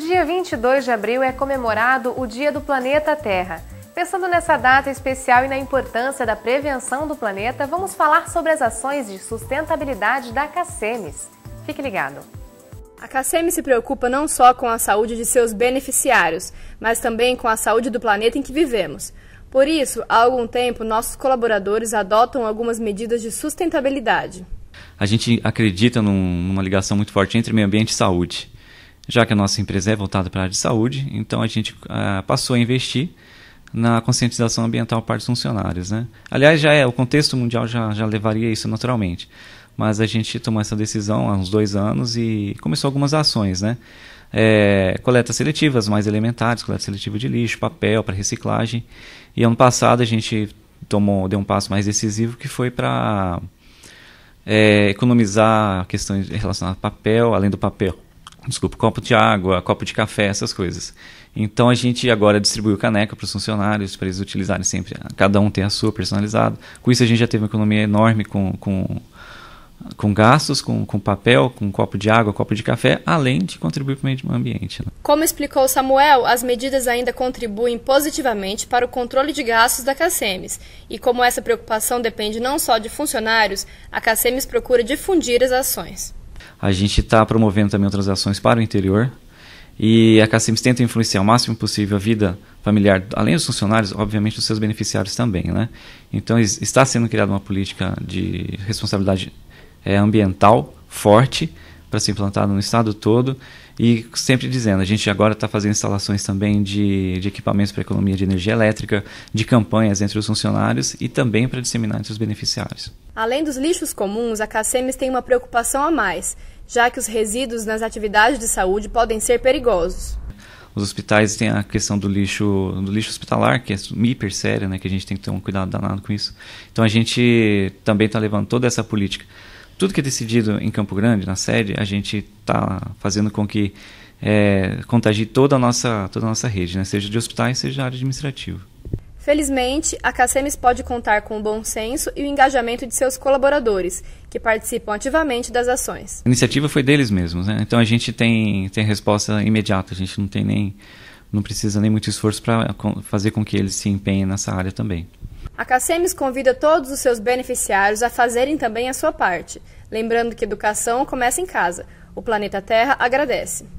No dia 22 de abril é comemorado o Dia do Planeta Terra. Pensando nessa data especial e na importância da prevenção do planeta, vamos falar sobre as ações de sustentabilidade da CACEMES. Fique ligado! A CACEMES se preocupa não só com a saúde de seus beneficiários, mas também com a saúde do planeta em que vivemos. Por isso, há algum tempo, nossos colaboradores adotam algumas medidas de sustentabilidade. A gente acredita num, numa ligação muito forte entre meio ambiente e saúde já que a nossa empresa é voltada para a área de saúde, então a gente uh, passou a investir na conscientização ambiental para os funcionários. Né? Aliás, já é, o contexto mundial já, já levaria isso naturalmente. Mas a gente tomou essa decisão há uns dois anos e começou algumas ações, né? É, coletas seletivas mais elementares, coleta seletiva de lixo, papel para reciclagem. E ano passado a gente tomou, deu um passo mais decisivo que foi para é, economizar questões relacionadas a papel, além do papel desculpa, copo de água, copo de café, essas coisas. Então a gente agora distribuiu caneca para os funcionários, para eles utilizarem sempre, cada um tem a sua personalizada. Com isso a gente já teve uma economia enorme com, com, com gastos, com, com papel, com copo de água, copo de café, além de contribuir para o meio ambiente. Né? Como explicou Samuel, as medidas ainda contribuem positivamente para o controle de gastos da CACEMES. E como essa preocupação depende não só de funcionários, a CACEMES procura difundir as ações. A gente está promovendo também outras ações para o interior. E a CACIMS tenta influenciar o máximo possível a vida familiar, além dos funcionários, obviamente dos seus beneficiários também. Né? Então está sendo criada uma política de responsabilidade é, ambiental forte para ser implantada no estado todo. E sempre dizendo, a gente agora está fazendo instalações também de, de equipamentos para economia de energia elétrica, de campanhas entre os funcionários e também para disseminar entre os beneficiários. Além dos lixos comuns, a CACEMES tem uma preocupação a mais, já que os resíduos nas atividades de saúde podem ser perigosos. Os hospitais têm a questão do lixo, do lixo hospitalar, que é hiper sério, né, que a gente tem que ter um cuidado danado com isso. Então a gente também está levando toda essa política. Tudo que é decidido em Campo Grande, na sede, a gente está fazendo com que é, contagie toda a nossa, toda a nossa rede, né, seja de hospitais, seja de área administrativa. Felizmente, a CACEMES pode contar com o bom senso e o engajamento de seus colaboradores, que participam ativamente das ações. A iniciativa foi deles mesmos, né? Então a gente tem, tem resposta imediata, a gente não tem nem não precisa nem muito esforço para fazer com que eles se empenhem nessa área também. A CACEMES convida todos os seus beneficiários a fazerem também a sua parte, lembrando que educação começa em casa. O planeta Terra agradece.